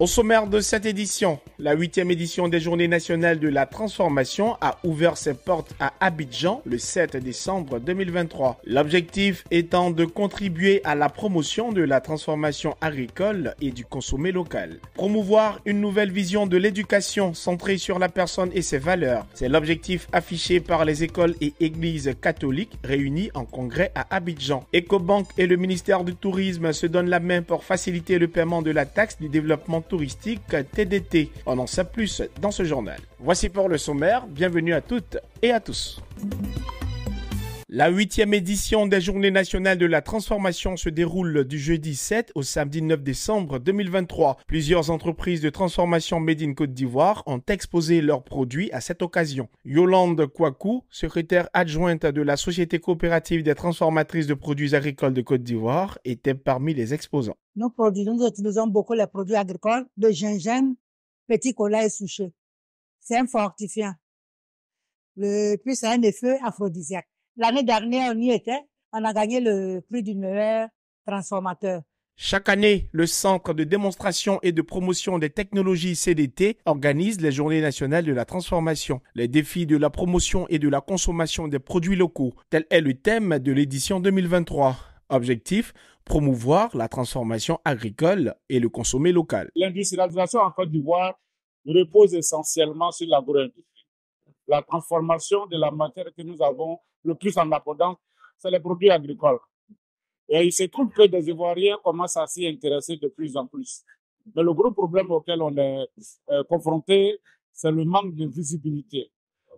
Au sommaire de cette édition, la huitième édition des Journées nationales de la transformation a ouvert ses portes à Abidjan le 7 décembre 2023. L'objectif étant de contribuer à la promotion de la transformation agricole et du consommé local. Promouvoir une nouvelle vision de l'éducation centrée sur la personne et ses valeurs, c'est l'objectif affiché par les écoles et églises catholiques réunies en congrès à Abidjan. EcoBank et le ministère du Tourisme se donnent la main pour faciliter le paiement de la taxe du développement touristique TDT. On en sait plus dans ce journal. Voici pour le sommaire. Bienvenue à toutes et à tous. La huitième édition des Journées nationales de la transformation se déroule du jeudi 7 au samedi 9 décembre 2023. Plusieurs entreprises de transformation Made in Côte d'Ivoire ont exposé leurs produits à cette occasion. Yolande Kouakou, secrétaire adjointe de la Société coopérative des transformatrices de produits agricoles de Côte d'Ivoire, était parmi les exposants. Nos produits, nous utilisons beaucoup les produits agricoles de gingembre, petit cola et souché. C'est un fortifiant. Le, plus c'est un effet aphrodisiaque. L'année dernière, on y était. On a gagné le prix d'une heure transformateur. Chaque année, le Centre de démonstration et de promotion des technologies CDT organise les Journées nationales de la transformation, les défis de la promotion et de la consommation des produits locaux. Tel est le thème de l'édition 2023. Objectif promouvoir la transformation agricole et le consommer local. L'industrialisation en Côte d'Ivoire repose essentiellement sur la industrie la transformation de la matière que nous avons le plus en abondance, c'est les produits agricoles. Et il se trouve que des Ivoiriens commencent à s'y intéresser de plus en plus. Mais le gros problème auquel on est euh, confronté, c'est le manque de visibilité,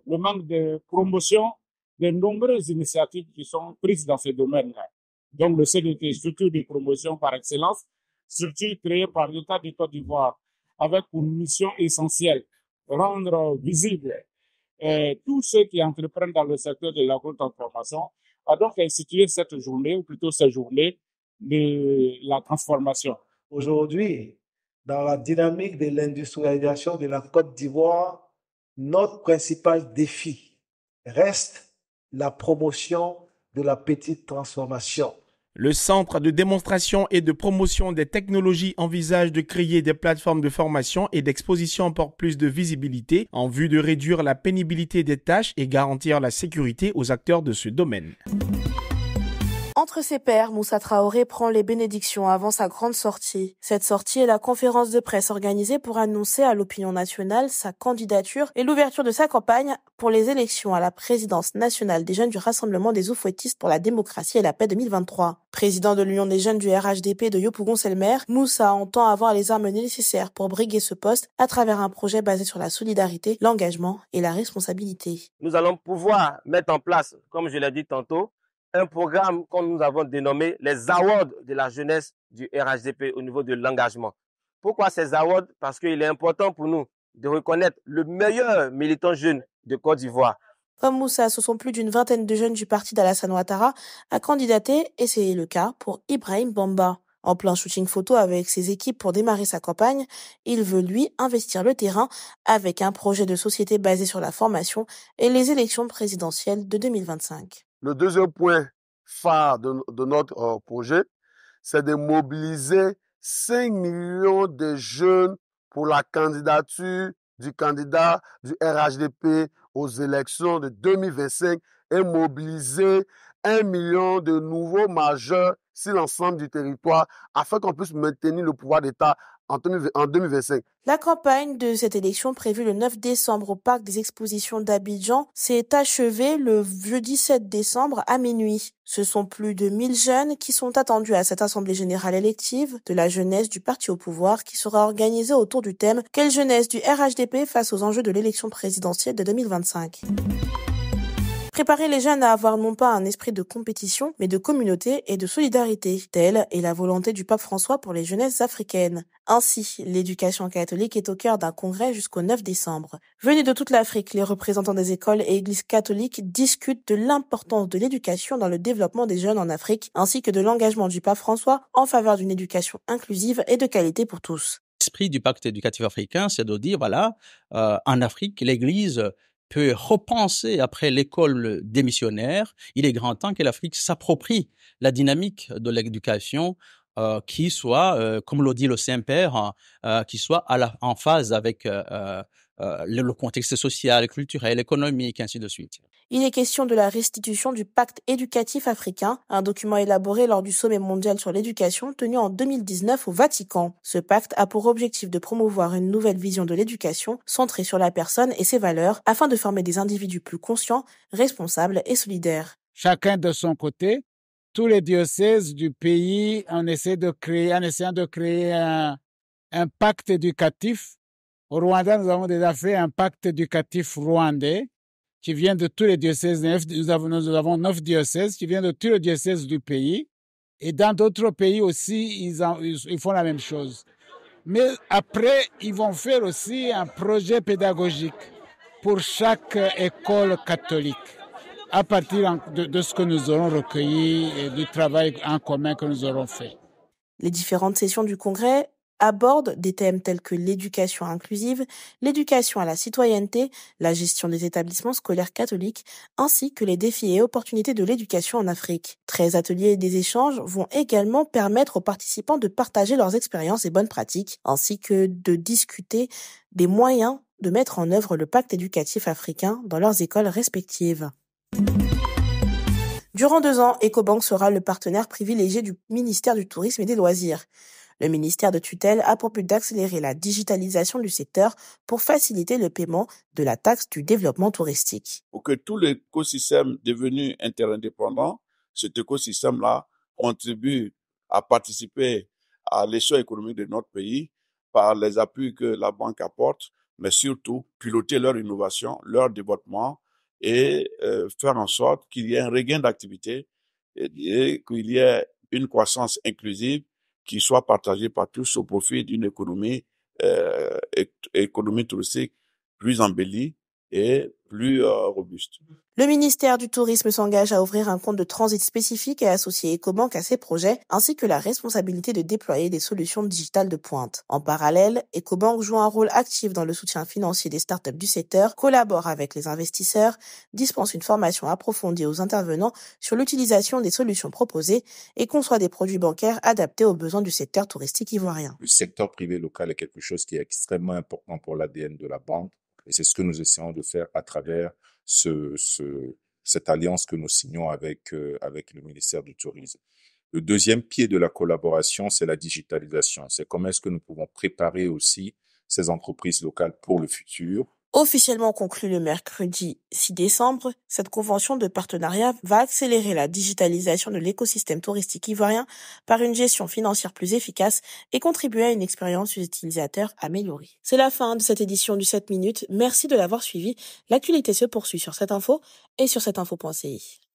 le manque de promotion des nombreuses initiatives qui sont prises dans ce domaine-là. Donc le CDT, structure de promotion par excellence, structure créée par l'État du Côte d'Ivoire, avec une mission essentielle, rendre visible tous ceux qui entreprennent dans le secteur de l'agro-transformation a donc institué cette journée, ou plutôt cette journée de la transformation. Aujourd'hui, dans la dynamique de l'industrialisation de la Côte d'Ivoire, notre principal défi reste la promotion de la petite transformation. Le Centre de démonstration et de promotion des technologies envisage de créer des plateformes de formation et d'exposition pour plus de visibilité en vue de réduire la pénibilité des tâches et garantir la sécurité aux acteurs de ce domaine. Entre ses pairs, Moussa Traoré prend les bénédictions avant sa grande sortie. Cette sortie est la conférence de presse organisée pour annoncer à l'opinion nationale sa candidature et l'ouverture de sa campagne pour les élections à la présidence nationale des jeunes du Rassemblement des Oufouettistes pour la démocratie et la paix 2023. Président de l'Union des jeunes du RHDP de Yopougon-Selmer, Moussa entend avoir les armes nécessaires pour briguer ce poste à travers un projet basé sur la solidarité, l'engagement et la responsabilité. Nous allons pouvoir mettre en place, comme je l'ai dit tantôt, un programme que nous avons dénommé les awards de la jeunesse du RHDP au niveau de l'engagement. Pourquoi ces awards Parce qu'il est important pour nous de reconnaître le meilleur militant jeune de Côte d'Ivoire. Comme Moussa, ce sont plus d'une vingtaine de jeunes du parti d'Alassane Ouattara à candidater et c'est le cas pour Ibrahim Bamba. En plein shooting photo avec ses équipes pour démarrer sa campagne, il veut lui investir le terrain avec un projet de société basé sur la formation et les élections présidentielles de 2025. Le deuxième point phare de, notre euh, projet, c'est de mobiliser 5 millions de jeunes pour la candidature du candidat du RHDP aux élections de 2025 et mobiliser un million de nouveaux majeurs sur l'ensemble du territoire afin qu'on puisse maintenir le pouvoir d'État en 2025. La campagne de cette élection prévue le 9 décembre au parc des expositions d'Abidjan s'est achevée le jeudi 7 décembre à minuit. Ce sont plus de 1000 jeunes qui sont attendus à cette assemblée générale élective de la jeunesse du parti au pouvoir qui sera organisée autour du thème Quelle jeunesse du RHDP face aux enjeux de l'élection présidentielle de 2025. Préparer les jeunes à avoir non pas un esprit de compétition, mais de communauté et de solidarité. Telle est la volonté du pape François pour les jeunesses africaines. Ainsi, l'éducation catholique est au cœur d'un congrès jusqu'au 9 décembre. Venus de toute l'Afrique, les représentants des écoles et églises catholiques discutent de l'importance de l'éducation dans le développement des jeunes en Afrique, ainsi que de l'engagement du pape François en faveur d'une éducation inclusive et de qualité pour tous. L'esprit du pacte éducatif africain, c'est de dire, voilà, euh, en Afrique, l'Église peut repenser après l'école démissionnaire, il est grand temps que l'Afrique s'approprie la dynamique de l'éducation euh, qui soit, euh, comme l'a dit le Saint-Père, hein, euh, qui soit à la, en phase avec euh, le, contexte social, culturel, économique, ainsi de suite. Il est question de la restitution du pacte éducatif africain, un document élaboré lors du sommet mondial sur l'éducation tenu en 2019 au Vatican. Ce pacte a pour objectif de promouvoir une nouvelle vision de l'éducation centrée sur la personne et ses valeurs afin de former des individus plus conscients, responsables et solidaires. Chacun de son côté, tous les diocèses du pays en, de créer, en essayant de créer un pacte éducatif au Rwanda, nous avons déjà fait un pacte éducatif rwandais qui vient de tous les diocèses. Nous avons, neuf diocèses qui viennent de tous les diocèses du pays. Et dans d'autres pays aussi, ils, font la même chose. Mais après, ils vont faire aussi un projet pédagogique pour chaque école catholique, à partir de ce que nous aurons recueilli et du travail en commun que nous aurons fait. Les différentes sessions du Congrès aborde des thèmes tels que l'éducation inclusive, l'éducation à la citoyenneté, la gestion des établissements scolaires catholiques, ainsi que les défis et opportunités de l'éducation en Afrique. 13 ateliers et des échanges vont également permettre aux participants de partager leurs expériences et bonnes pratiques, ainsi que de discuter des moyens de mettre en œuvre le pacte éducatif africain dans leurs écoles respectives. Durant deux ans, EcoBank sera le partenaire privilégié du ministère du Tourisme et des Loisirs. Le ministère de tutelle a pour but d'accélérer la digitalisation du secteur pour faciliter le paiement de la taxe du développement touristique. Pour que tout l'écosystème devenu interindépendant, cet écosystème-là contribue à participer à l'essor économique de notre pays par les appuis que la banque apporte, mais surtout piloter leur innovation, leur développement et euh, faire en sorte qu'il y ait un regain d'activité et qu'il y ait une croissance inclusive qui soit partagé par tous au profit d'une économie, euh, économie touristique plus embellie, et plus euh, robuste. Le ministère du Tourisme s'engage à ouvrir un compte de transit spécifique et associer EcoBank à ses projets, ainsi que la responsabilité de déployer des solutions digitales de pointe. En parallèle, EcoBank joue un rôle actif dans le soutien financier des startups du secteur, collabore avec les investisseurs, dispense une formation approfondie aux intervenants sur l'utilisation des solutions proposées et conçoit des produits bancaires adaptés aux besoins du secteur touristique ivoirien. Le secteur privé local est quelque chose qui est extrêmement important pour l'ADN de la banque et c'est ce que nous essayons de faire à travers cette alliance que nous signons euh, avec le ministère du Tourisme. Le deuxième pied de la collaboration, c'est la digitalisation. C'est comment est-ce que nous pouvons préparer aussi ces entreprises locales pour le futur Officiellement conclue le mercredi 6 décembre, cette convention de partenariat va accélérer la digitalisation de l'écosystème touristique ivoirien par une gestion financière plus efficace et contribuer à une expérience utilisateur améliorée. C'est la fin de cette édition du 7 minutes. Merci de l'avoir suivi. L'actualité se poursuit sur cette info et sur cette info.ci.